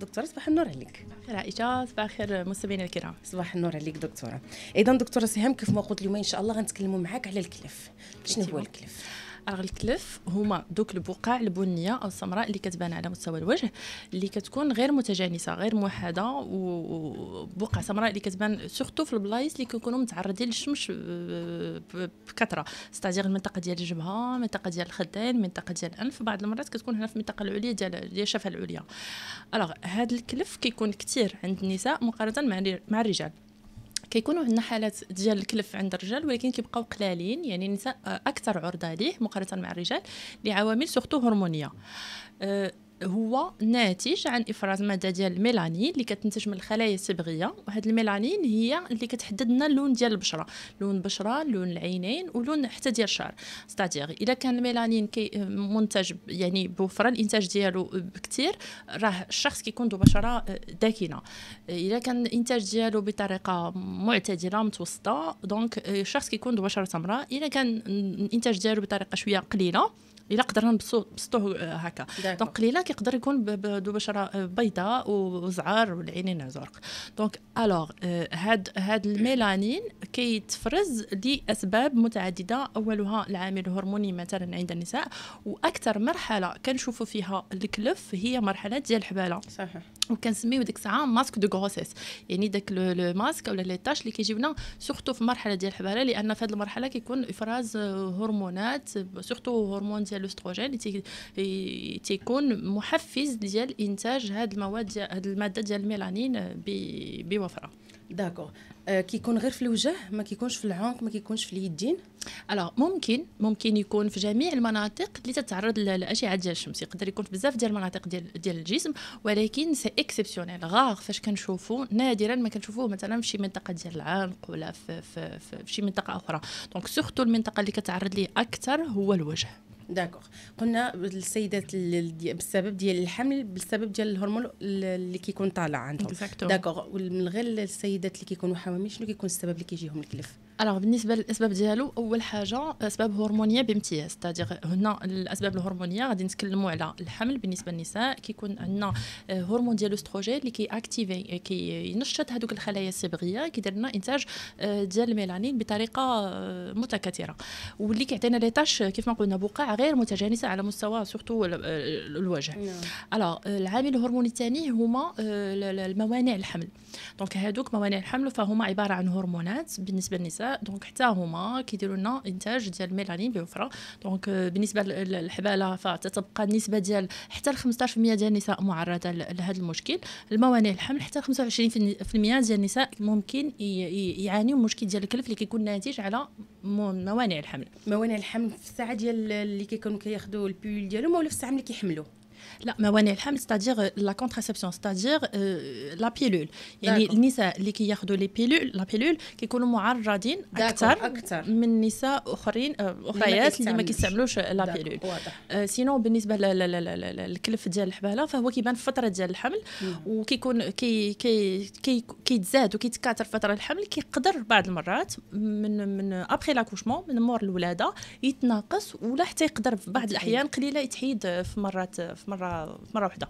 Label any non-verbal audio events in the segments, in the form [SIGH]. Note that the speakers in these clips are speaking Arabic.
دكتورة صباح النور عليك عائشة صباح خير مستمعينا الكرام صباح النور عليك دكتورة إذا دكتورة سهام كيف ما قلت اليوم إن شاء الله غنتكلموا معاك على الكلف شنو هو أيوة. الكلف راه الكلف هما دوك البقع البنيه او السمراء اللي كتبان على مستوى الوجه اللي كتكون غير متجانسه غير موحده وبقع سمراء اللي كتبان سورتو في البلايص اللي كيكونوا متعرضين للشمس بكثره غير المنطقه ديال الجبهه المنطقه ديال الخدين المنطقه ديال الانف بعض المرات كتكون هنا في المنطقه العليا ديال ديال الشفه العليا الوغ هذا الكلف كيكون كثير عند النساء مقارنه مع الرجال كيكونوا عندنا حالات ديال الكلف عند الرجال ولكن كيبقاو قلالين يعني النساء اكثر عرضه ليه مقارنه مع الرجال لعوامل سورتو هرمونيه هو ناتج عن افراز ماده ديال الميلانين اللي كتنتج من الخلايا الصبغيه وهاد الميلانين هي اللي كتحدد لنا اللون ديال البشره لون البشره لون العينين ولون حتى ديال الشعر ستاتيغ اذا كان الميلانين كي منتج يعني بوفره الانتاج ديالو بكثير راه الشخص كيكون ذو بشره آه، داكنه اذا كان الانتاج ديالو بطريقه معتدله متوسطه دونك آه، الشخص كيكون ذو بشره سمراء اذا كان الانتاج ديالو بطريقه شويه قليله الا قدرنا نبسطوه آه، هكا دونك قليله كيقدر يكون ذو بشره آه، بيضاء وزعار والعينين زرق دونك الوغ آه، هاد هاد الميلانين كيتفرز لاسباب متعدده اولها العامل الهرموني مثلا عند النساء واكثر مرحله كنشوفوا فيها الكلف هي مرحله ديال الحباله صحيح وكنسميو ديك الساعه ماسك دو غروسيس يعني داك لو ماسك ولا لي تاش اللي كيجيونا سورتو في المرحله ديال الحباله لان في هذه المرحله كيكون افراز هرمونات سورتو هرمون ديال الاستروجين اللي تيكون محفز ديال انتاج هاد المواد هاد الماده ديال الميلانين بوفره داكو آه، كيكون غير في الوجه ما كيكونش في العنق ما كيكونش في اليدين الوغ ممكن ممكن يكون في جميع المناطق اللي تتعرض لاشعه ديال الشمس يقدر يكون في بزاف ديال المناطق ديال ديال الجسم ولكن سي اكسبسيونيل غاغ فاش كنشوفو نادرا ما كنشوفوه مثلا في شي منطقه ديال العنق ولا في, في, في, في شي منطقه اخرى دونك سورتو المنطقه اللي كتعرض ليه اكثر هو الوجه داكوغ قلنا السيدات بسبب ديال الحمل بسبب ديال الهرمون اللي كيكون طالع عندهم داكوغ من غير السيدات اللي كيكونوا حوامل شنو كيكون السبب اللي كيجيهم الكلف الوغ بالنسبه للاسباب ديالو اول حاجه اسباب هرمونيه بامتياز تادير هنا الاسباب الهرمونيه غادي نتكلموا على الحمل بالنسبه للنساء كيكون عندنا هرمون ديال الاستروجين اللي كياكتيفي كينشط هذوك الخلايا الصبغيه كيدير لنا انتاج آه، ديال الميلانين بطريقه آه، متكاثره واللي كيعطينا لي تاش آه، كيف ما قلنا بقع غير متجانسه على مستوى سورتو الوجه نعم. الوغ العامل الهرموني الثاني هما الموانع الحمل دونك هادوك موانع الحمل فهما عباره عن هرمونات بالنسبه للنساء دونك حتى هما كيديروا لنا انتاج ديال الميلانين بوفره دونك بالنسبه للحباله فتتبقى النسبه ديال حتى ل 15% ديال النساء معرضه لهذا المشكل الموانع الحمل حتى 25% ديال النساء ممكن يعانيوا من مشكل ديال الكلف اللي كيكون ناتج على موانع الحمل موانع الحمل في الساعه ديال اللي كيكونوا كياخذوا البيول ديالهم ولا في الساعه ملي كيحملوا لا موانع الحمل ستادير لا كونتراسيبسيون ستادير لا بيلول يعني النساء اللي كياخذوا لي بيلول لا بيلول كيكونوا معرضين اكثر اكثر من نساء اخرين آه، اخريات اللي ما كيستعملوش لا بيلول سينو آه، بالنسبه للكلف ديال الحباله فهو كيبان في فتره ديال الحمل وكيكون كي كي كيتزاد وكيتكاثر فتره الحمل كيقدر بعض المرات من من ابخي لاكوشمون من مور الولاده يتناقص ولا حتى يقدر في بعض الاحيان قليله يتحيد في مرات في مرات مره مره واحده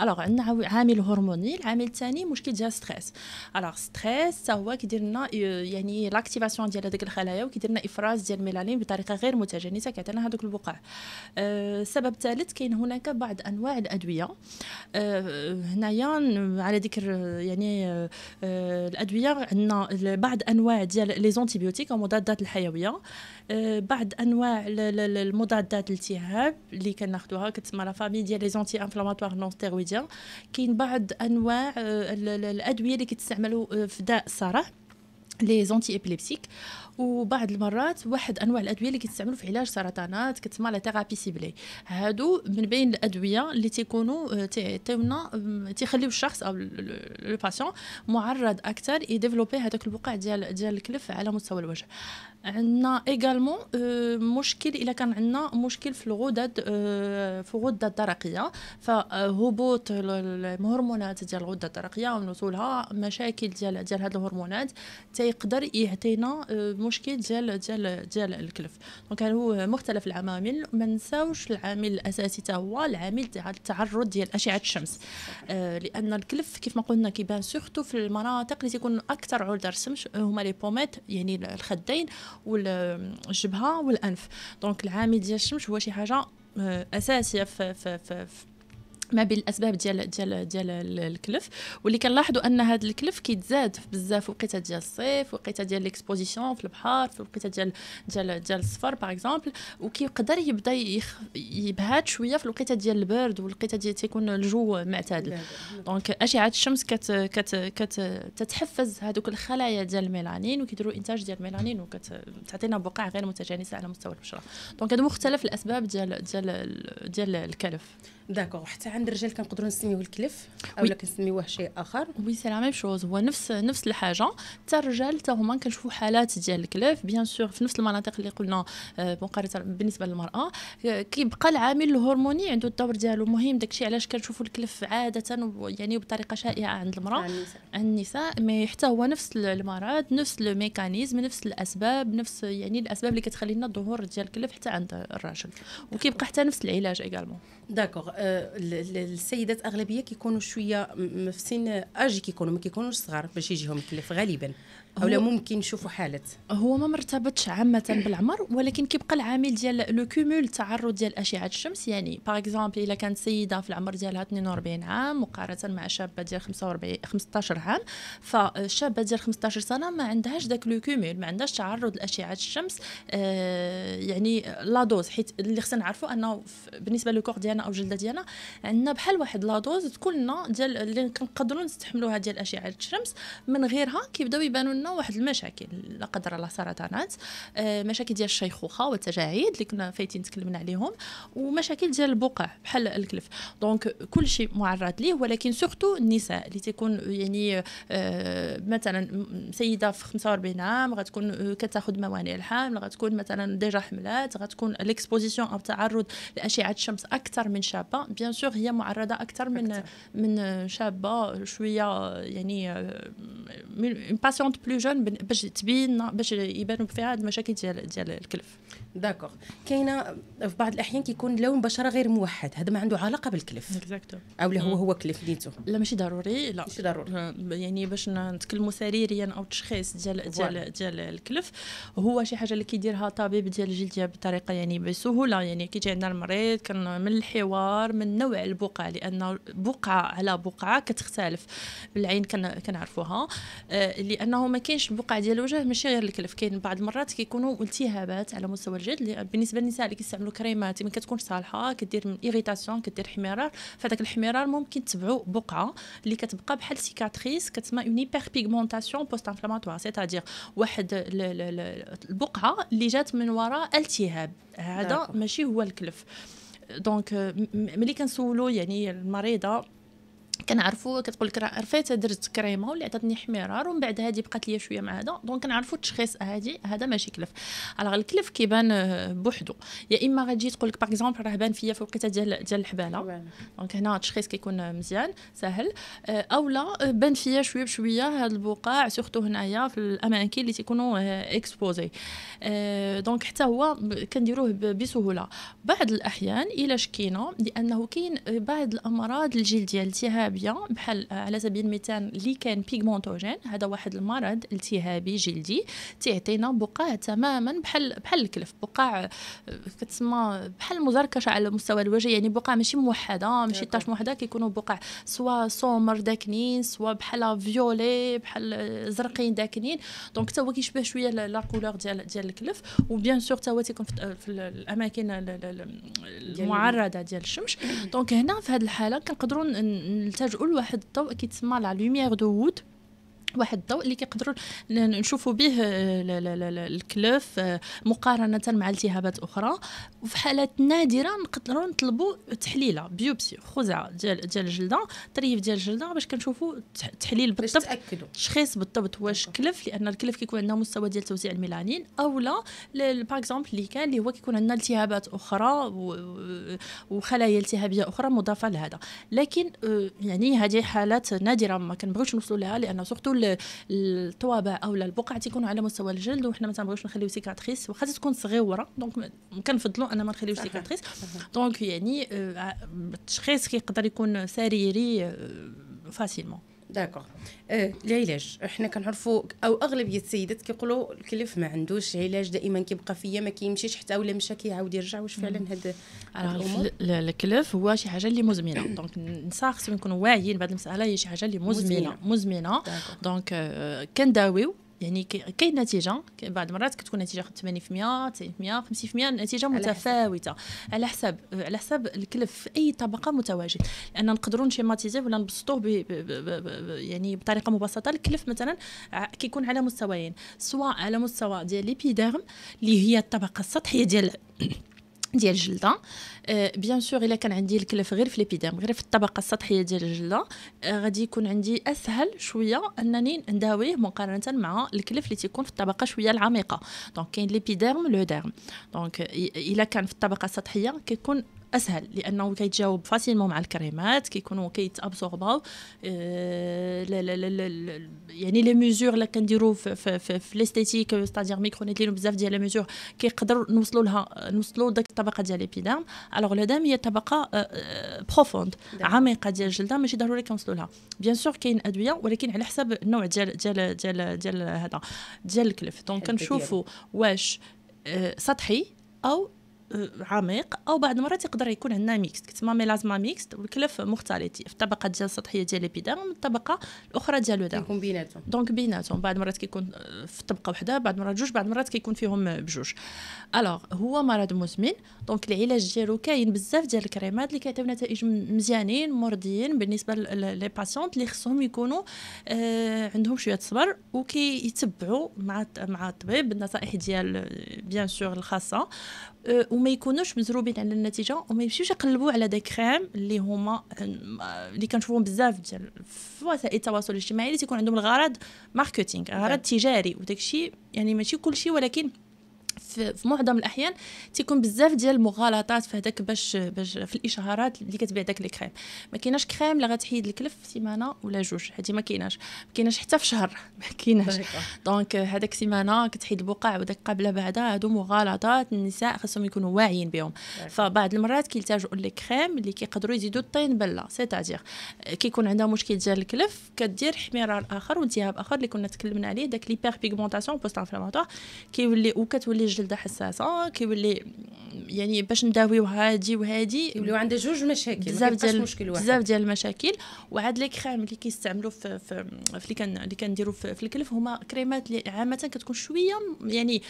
الوغ عندنا عامل هرموني العامل الثاني مشكل ديال ستريس الوغ ستريس هو كيدير لنا يعني لاكتيفاسيون ديال هذيك الخلايا وكيدير لنا افراز ديال الميلانين بطريقه غير متجانسه كيعطينا هذوك البقع السبب آه، الثالث كاين هناك بعض انواع الادويه آه، هنايا على ذكر يعني آه، الادويه عندنا بعض انواع ديال لي زونتيبيوتيك ومضادات الحيويه آه، بعض انواع المضادات الالتهاب اللي كناخذوها كتسمى لا فامي ديال لي زونتي انفلاماتوار نون ستيرويديان كاين بعض انواع آه، الادويه اللي كتستعملوا آه، في داء الصرع لي زونتي ابيليبسيك وبعض المرات واحد انواع الادويه اللي كيستعملوا في علاج سرطانات كتسمى لا ثيرابي سيبلي هادو من بين الادويه اللي تيكونوا تيونا تيخليو الشخص او لو باسيون معرض اكثر يديفلوبي هذاك البقع ديال ديال الكلف على مستوى الوجه عندنا ايغالمون euh, مشكل الا كان عندنا مشكل في الغدد euh، في الغده الدرقيه فهبوط الهرمونات ديال الغده الدرقيه ونزولها مشاكل ديال ديال هاد الهرمونات تيقدر يعطينا euh، مشكل ديال ديال ديال الكلف دونك هو مختلف العوامل ما نساوش العامل الاساسي حتى هو العامل ديال التعرض ديال اشعه الشمس آه، لان الكلف كيف ما قلنا كيبان سورتو في المناطق اللي تيكون اكثر عرضه للشمس هما لي بوميت يعني الخدين والجبهه والانف دونك العامل ديال الشمس هو شي حاجه اساسيه في, في, في, في ما بين الاسباب ديال ديال ديال الكلف واللي كنلاحظوا ان هذا الكلف كيتزاد بزاف في وقيته ديال الصيف وقيته ديال ليكسبوزيسيون في البحر في وقيته ديال ديال ديال السفر باغ اكزومبل وكيقدر يبدا يخ... يبهات شويه في الوقيته ديال البرد والوقيته ديال تيكون الجو معتدل دونك اشعه الشمس كت... كت... كت... تتحفز هذوك الخلايا ديال الميلانين وكيديروا انتاج ديال الميلانين وكتعطينا بقع غير متجانسه على مستوى البشره دونك هادو مختلف الاسباب ديال ديال ديال الكلف داكوغ حتى عند الرجال كنقدروا نسميوه الكلف لا كنسميوه شيء اخر وي سي لا ميم شوز هو نفس نفس الحاجه حتى الرجال حتى هما كنشوفوا حالات ديال الكلف بيان سور في نفس المناطق اللي قلنا آه، مقارنه بالنسبه للمراه آه، كيبقى العامل الهرموني عنده الدور ديالو مهم داكشي علاش كنشوفوا الكلف عاده يعني بطريقه شائعه عند المراه عن النساء عن النساء مي حتى هو نفس المرض نفس الميكانيزم نفس الاسباب نفس يعني الاسباب اللي كتخلي لنا الظهور ديال الكلف حتى عند الراجل وكيبقى حتى نفس العلاج ايغالمون داكوغ آه، السيدات اغلبيه كيكونوا شويه مفسين اجي كيكونوا ما كيكونوش صغار باش يجيهم الكلف غالبا او ممكن نشوفوا حاله هو ما مرتبطش عامه بالعمر ولكن كيبقى العامل ديال لو كومول تعرض ديال اشعه الشمس يعني باغ اكزومبل الا كانت سيده في العمر ديالها 42 عام مقارنه مع شابه ديال 45 15 عام فالشابه ديال 15 سنه ما عندهاش داك لو كومول ما عندهاش تعرض لاشعه الشمس آه يعني لا دوز حيت اللي خصنا نعرفوا انه بالنسبه لو كور ديالنا او الجلده ديالنا ديالنا عندنا بحال واحد لادوز تكون ديال اللي كنقدروا نستحملوها ديال اشعه الشمس من غيرها كيبداو يبانوا لنا واحد المشاكل لا قدر الله سرطانات آه، مشاكل ديال الشيخوخه والتجاعيد اللي كنا فايتين تكلمنا عليهم ومشاكل ديال البقع بحال الكلف دونك كل شيء معرض ليه ولكن سورتو النساء اللي تيكون يعني آه، مثلا سيده في 45 عام غتكون كتاخذ موانع الحمل غتكون مثلا ديجا حملات غتكون ليكسبوزيسيون او التعرض لاشعه الشمس اكثر من شابه بيان سور هي معرضه اكثر من أكثر. من شابه شويه يعني اون باسيونت بلو جون باش تبين باش يبانوا فيها المشاكل ديال ديال الكلف داكوغ كاينه في بعض الاحيان كيكون لون بشره غير موحد هذا ما عنده علاقه بالكلف او هو هو كلف ديتو لا ماشي ضروري لا ماشي ضروري يعني باش نتكلموا سريريا او تشخيص ديال ديال ديال الكلف هو شي حاجه اللي كيديرها طبيب ديال الجلديه بطريقه يعني بسهوله يعني كيجي عندنا المريض كان من الحوار من نوع البقعه لان بقعه على بقعه كتختلف بالعين كنعرفوها آه، لانه ما كاينش البقعه ديال الوجه ماشي غير الكلف كاين بعض المرات كيكونوا التهابات على مستوى الجلد موجود بالنسبه للنساء اللي كيستعملوا كريمات ما كتكونش صالحه كدير من كدير حمرار فداك الحمرار ممكن تبعو بقعه اللي كتبقى بحال سيكاتريس كتسمى اون هيبر بيغمونتاسيون بوست انفلاماتوار سيتادير واحد ل ل ل البقعه اللي جات من وراء التهاب هذا ماشي هو الكلف دونك ملي كنسولو يعني المريضه كنعرفو كتقول لك راه عرفت درت كريمه واللي عطاتني حمرار ومن بعد هذه بقات لي شويه مع هذا دونك كنعرفو التشخيص هذه هذا ماشي كلف الوغ الكلف كيبان آه، بوحدو يا اما غتجي تقول لك باغ اكزومبل راه بان فيا في الوقيته ديال ديال الحباله دونك هنا التشخيص كيكون مزيان سهل اولا آه، آه، بان فيا شويه بشويه هاد البقع سورتو هنايا في الاماكن اللي تيكونوا اكسبوزي دونك حتى هو كنديروه بسهوله بعض الاحيان الا شكينا لانه كاين بعض الامراض الجلديه التهاب الشعبيه بحال آه، على سبيل المثال اللي كان بيغمونتوجين هذا واحد المرض التهابي جلدي تيعطينا بقع تماما بحال بحال الكلف بقع آه، كتسمى بحال مزركشه على مستوى الوجه يعني بقع ماشي موحده ماشي طاش موحده كيكونوا بقع سوا سومر داكنين سوا بحال فيولي بحال آه، زرقين داكنين دونك حتى هو كيشبه شويه لا كولور ديال ديال الكلف وبيان سور حتى هو تيكون في الاماكن المعرضه ديال الشمس دونك [COUGHS] هنا في هذه الحاله كنقدروا نلجؤوا لواحد الضوء كيتسمى لا لوميير دو وود واحد الضوء اللي كيقدروا نشوفوا به آه، الكلف آه، مقارنه مع التهابات اخرى وفي حالات نادره نقدروا نطلبوا تحليله بيوبسي خزعه ديال ديال الجلده طريف ديال الجلده باش كنشوفوا تحليل بالضبط تشخيص بالضبط واش كلف لان الكلف كيكون عندنا مستوى ديال توزيع الميلانين او لا باغ اكزومبل اللي كان اللي هو كيكون عندنا التهابات اخرى وخلايا التهابيه اخرى مضافه لهذا لكن آه، يعني هذه حالات نادره ما كنبغيوش نوصلوا لها لان سورتو الطوابع او البقع تيكونوا على مستوى الجلد وحنا ما تنبغيوش نخليو سيكاتريس واخا تكون صغيره دونك كنفضلوا ان ما نخليوش سيكاتريس دونك يعني آه، التشخيص كيقدر يكون سريري فاسيلمون آه، داكوغ العلاج أه، احنا كنعرفوا او اغلبيه السيدات كيقولوا الكلف ما عندوش علاج دائما كيبقى فيا ما كيمشيش حتى ولا مشى كيعاود يرجع واش فعلا هاد الكلف هو شي حاجه اللي مزمنه دونك النساء خصهم يكونوا واعيين بهذه المساله هي شي حاجه اللي مزمنه مزمنه دونك أه، كنداويو يعني كاين نتيجه بعض المرات كتكون نتيجه 80% 90% 50% نتيجه متفاوته على حسب على حسب الكلف في اي طبقه متواجد لان نقدروا نشيماتيزي ولا نبسطوه يعني بطريقه مبسطه الكلف مثلا كيكون على مستويين سواء على مستوى ديال ليبيديرم اللي هي الطبقه السطحيه ديال ديال الجلده أه بيان سور الا كان عندي الكلف غير في ليبيديرم غير في الطبقه السطحيه ديال الجلده أه غادي يكون عندي اسهل شويه انني نداويه مقارنه مع الكلف اللي تيكون في الطبقه شويه العميقه دونك كاين ليبيديرم لو ديرم دونك الا كان في الطبقه السطحيه كيكون اسهل لانه كيتجاوب فاسيلمون مع الكريمات كيكونوا كيتابسورباو آه، يعني لي ميزور اللي كنديرو في, في, في, في ليستيتيك ستادير ميكرونيت ليهم بزاف ديال لي ميزور كيقدروا نوصلوا لها نوصلوا داك الطبقه ديال ليبيدام الوغ لو هي طبقه بروفوند آه، آه، عميقه ديال الجلده ماشي ضروري كنوصلوا لها بيان سور كاين ادويه ولكن على حسب النوع ديال ديال ديال ديال هذا ديال الكلف دونك كنشوفوا واش سطحي او عميق او بعض المرات يقدر يكون عندنا ميكس كتسمى ميلازما ميكس والكلف مختلط في الطبقه ديال السطحيه ديال الابيديرم الطبقه الاخرى ديال الدم كيكون بيناتهم دونك بيناتهم بعض المرات كيكون آه، في طبقه وحده بعض المرات جوج بعض المرات كيكون فيهم بجوج الوغ هو مرض مزمن دونك العلاج ديالو كاين بزاف ديال الكريمات اللي كيعطيو نتائج مزيانين مرضيين بالنسبه لي باسيونت اللي خصهم يكونوا آه عندهم شويه الصبر وكيتبعوا مع مع الطبيب النصائح ديال بيان آه، سور الخاصه وما يكونوش مزروبين على النتيجه وما يمشيوش يقلبوا على دي كريم اللي هما اللي كنشوفوهم بزاف ديال في وسائل التواصل الاجتماعي اللي تيكون عندهم الغرض ماركتينغ غرض تجاري وداكشي يعني ماشي كلشي ولكن في, في معظم الاحيان تيكون بزاف ديال المغالطات في هذاك باش باش في الاشهارات اللي كتبيع داك لي كريم ما كايناش كريم اللي غتحيد الكلف في سيمانه ولا جوج هذه ما كايناش ما كايناش حتى في شهر ما كايناش دونك هذاك سيمانه كتحيد البقع وداك قابله بعدها هادو مغالطات النساء خاصهم يكونوا واعيين بهم فبعض المرات كيلتاجوا لي كريم اللي كيقدروا يزيدوا الطين بله سيتادير كيكون عندها مشكل ديال الكلف كدير حميرة اخر والتهاب اخر اللي كنا تكلمنا عليه داك ليبيغ بيغمونطاسيون بوست انفلاماتوار كيولي وكتولي الجلده حساسه اه كيولي يعني باش نداويو هادي وهادي يوليو عندها جوج مشاكل بزاف ديال مشكل واحد بزاف ديال المشاكل وعاد لي كريم اللي كيستعملوا في في اللي كان اللي كنديروا في, في الكلف هما كريمات اللي عامه كتكون شويه يعني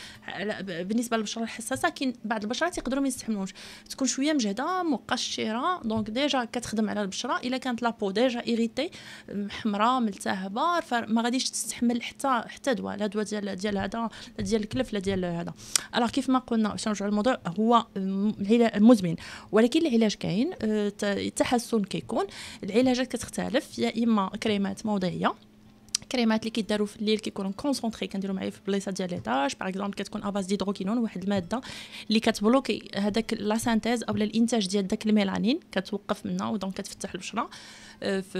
بالنسبه للبشره الحساسه كاين بعض البشرات يقدروا ما يستحملوش تكون شويه مجهده مقشره دونك ديجا كتخدم على البشره الا كانت لابو ديجا ايريتي حمراء ملتهبه فما غاديش تستحمل حتى حتى دواء لا دواء ديال ديال هذا ديال الكلف لا ديال هذا الوغ كيف ما قلنا باش نرجعوا للموضوع هو مزمن ولكن العلاج كاين آه، التحسن كيكون العلاجات كتختلف يا اما كريمات موضعيه كريمات اللي كيداروا في الليل كيكونوا كونسونطري كنديروا معايا في بلايصه ديال ليطاج باغ اكزومبل كتكون اباز ديدروكينون واحد الماده اللي كتبلوكي هذاك لا سانتيز اولا الانتاج ديال داك الميلانين كتوقف منها ودونك كتفتح البشره آه، في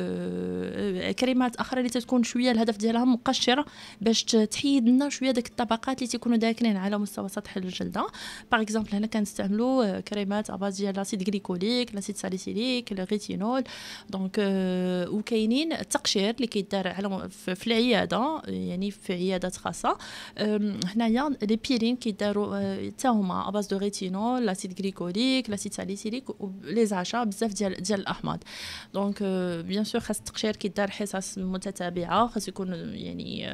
آه، كلمات اخرى اللي تكون شويه الهدف ديالها مقشره باش تحيد لنا شويه داك الطبقات اللي تيكونوا داكنين على مستوى سطح الجلده باغ اكزومبل هنا كنستعملوا آه، كريمات اباز ديال لاسيد غليكوليك لاسيد ساليسيليك الريتينول دونك وكاينين التقشير اللي كيدار على في العياده يعني في عيادات خاصه هنايا لي بيرين كيداروا حتى هما اباز دو ريتينول لاسيد غليكوليك لاسيد ساليسيليك لي زعشا بزاف ديال ديال الاحماض دونك بيان سور خاص التقشير كيدار حصص متتابعه خاص يكون يعني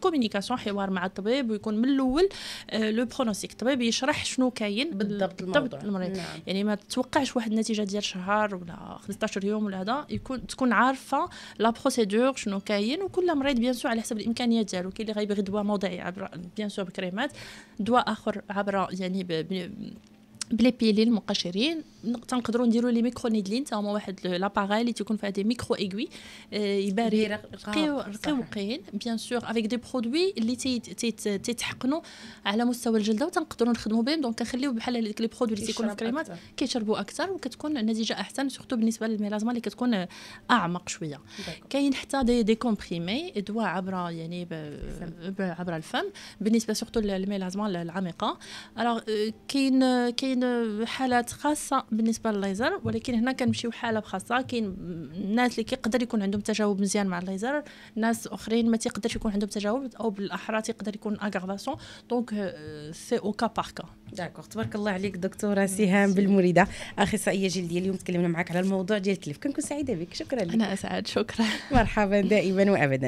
كومينيكاسيون آه، حوار مع الطبيب ويكون من الاول لو آه، برونوستيك الطبيب يشرح شنو كاين بالضبط الموضوع المريض نعم. يعني ما تتوقعش واحد النتيجه ديال شهر ولا 15 يوم ولا هذا يكون تكون عارفه لا بروسيدور شنو كاين وكل مريض بيان سور على حسب الامكانيات ديالو كاين اللي غيبغي دواء موضعي عبر بيان سور بكريمات دواء اخر عبر يعني ب... ب... بلي بيلي المقشرين تنقدروا نديروا لي ميكرو نيدلين تا هما واحد لاباغاي اللي تيكون فيها دي ميكرو ايغوي آه، يباري رقيقين بيان سور افيك دي برودوي اللي تيتحقنوا على مستوى الجلده وتنقدروا نخدموا بهم دونك كنخليو بحال هذيك لي برودوي اللي تيكونوا في الكريمات كيشربوا اكثر وكتكون النتيجه احسن سورتو بالنسبه للميلازما اللي كتكون اعمق شويه كاين حتى دي دي كومبريمي دواء عبر يعني عبر الفم بالنسبه سورتو للميلازما العميقه الوغ آه، كاين كاين كاين حالات خاصه بالنسبه للليزر ولكن هنا كنمشيو حاله خاصة كاين الناس اللي كيقدر يكون عندهم تجاوب مزيان مع الليزر ناس اخرين ما تيقدرش يكون عندهم تجاوب او بالاحرى تيقدر يكون اغرافاسيون دونك سي او كا بار كا داكوغ تبارك الله عليك دكتوره سهام بالمريده اخصائيه جلديه اليوم تكلمنا معك على الموضوع ديال التلف كنكون سعيده بك شكرا لك انا اسعد شكرا مرحبا دائما وابدا